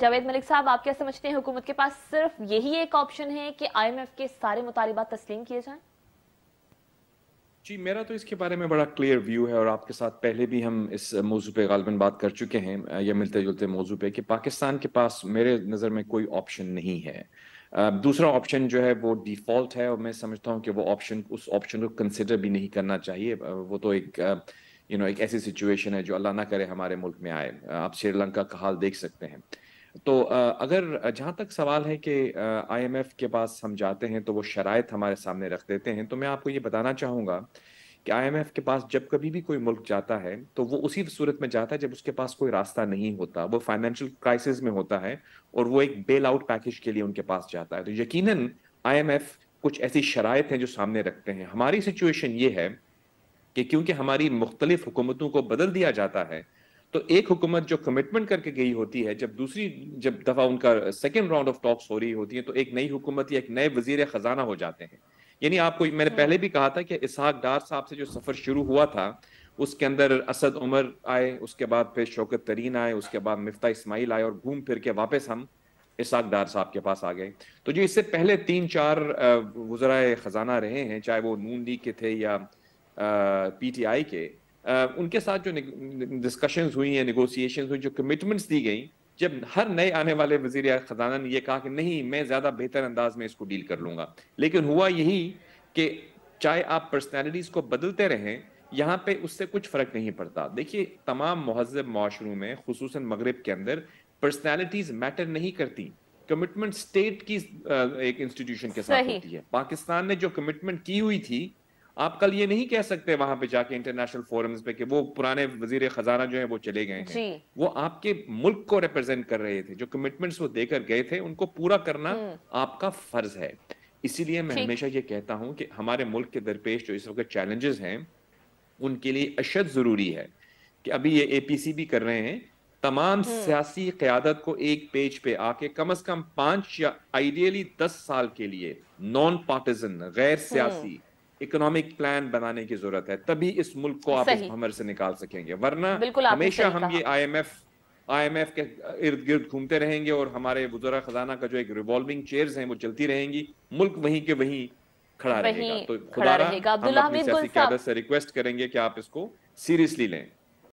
जावेद मलिक साहब आप क्या समझते हैं हुकूमत के पास सिर्फ यही एक ऑप्शन है कि आईएमएफ के सारे मुतालबात तस्लीम किए जाएं जी मेरा तो इसके बारे में बड़ा क्लियर व्यू है और आपके साथ पहले भी हम इस मौजू पे गालबन बात कर चुके हैं या मिलते जुलते मौजू पे कि पाकिस्तान के पास मेरे नज़र में कोई ऑप्शन नहीं है दूसरा ऑप्शन जो है वो डिफ़ॉल्ट है और मैं समझता हूँ कि वो ऑप्शन उस ऑप्शन को कंसिडर भी नहीं करना चाहिए वो तो एक यू नो एक ऐसी सिचुएशन है जो अल्लाह ना करे हमारे मुल्क में आए आप श्रीलंका का हाल देख सकते हैं तो अगर जहाँ तक सवाल है कि आईएमएफ के पास हम जाते हैं तो वो शराय हमारे सामने रख देते हैं तो मैं आपको ये बताना चाहूँगा कि आईएमएफ के पास जब कभी भी कोई मुल्क जाता है तो वो उसी सूरत में जाता है जब उसके पास कोई रास्ता नहीं होता वो फाइनेंशियल क्राइसिस में होता है और वो एक बेल आउट पैकेज के लिए उनके पास जाता है तो यकीन आई कुछ ऐसी शरात हैं जो सामने रखते हैं हमारी सिचुएशन ये है कि क्योंकि हमारी मुख्तलिफ हुकूमतों को बदल दिया जाता है तो एक हुकूमत जो कमिटमेंट करके गई होती है जब दूसरी जब दफा उनका सेकेंड राउंड ऑफ टॉक्स हो रही होती है तो एक नई हुकूमत या एक नए वजीर खजाना हो जाते हैं यानी आपको मैंने हाँ। पहले भी कहा था कि इसहाक डार साहब से जो सफर शुरू हुआ था उसके अंदर असद उमर आए उसके बाद फिर शौकत तरीन आए उसके बाद मिफ्ता इस्माइल आए और घूम फिर के वापस हम इसाक डार साहब के पास आ गए तो जो इससे पहले तीन चार वजरा ख़जाना रहे हैं चाहे वो नून लीग के थे या पी टी आई के उनके साथ जो डिस्कशंस हुई हैं निगोसिएशन हुई जो कमिटमेंट्स दी गई जब हर नए आने वाले वजीर ख़जाना ने यह कहा कि नहीं मैं ज़्यादा बेहतर अंदाज में इसको डील कर लूंगा लेकिन हुआ यही कि चाहे आप पर्सनैलिटीज़ को बदलते रहें यहाँ पे उससे कुछ फ़र्क नहीं पड़ता देखिए तमाम महजब माशरों में खसूस मगरब के अंदर पर्सनैलिटीज़ मैटर नहीं करती कमिटमेंट स्टेट की एक इंस्टीट्यूशन के साथ होती है पाकिस्तान ने जो कमिटमेंट की हुई थी आप कल ये नहीं कह सकते वहां पे जाके इंटरनेशनल फोरम्स पे कि वो पुराने वजीर खजाना जो है वो चले गए हैं वो आपके मुल्क को रिप्रेजेंट कर रहे थे जो कमिटमेंट्स वो देकर गए थे उनको पूरा करना हम्म। आपका फर्ज है इसीलिए मैं हमेशा ये कहता हूँ कि हमारे मुल्क के दरपेश जो इस वक्त चैलेंजेस हैं उनके लिए अशद जरूरी है कि अभी ये एपीसी भी कर रहे हैं तमाम हम्म। सियासी क्यादत को एक पेज पे आके कम अज कम पांच या आइडियली दस साल के लिए नॉन पार्टिजन गैर सियासी इकोनॉमिक प्लान बनाने की जरूरत है तभी इस मुल्क को आप इस हमर से निकाल सकेंगे वरना हमेशा हम ये आईएमएफ आईएमएफ के इर्द गिर्द घूमते रहेंगे और हमारे बुजुर्ग खजाना का जो एक रिवॉल्विंग चेयर्स हैं वो चलती रहेंगी मुल्क वहीं के वहीं खड़ा रहेगा तो खुदा हम से रिक्वेस्ट करेंगे कि आप इसको सीरियसली लें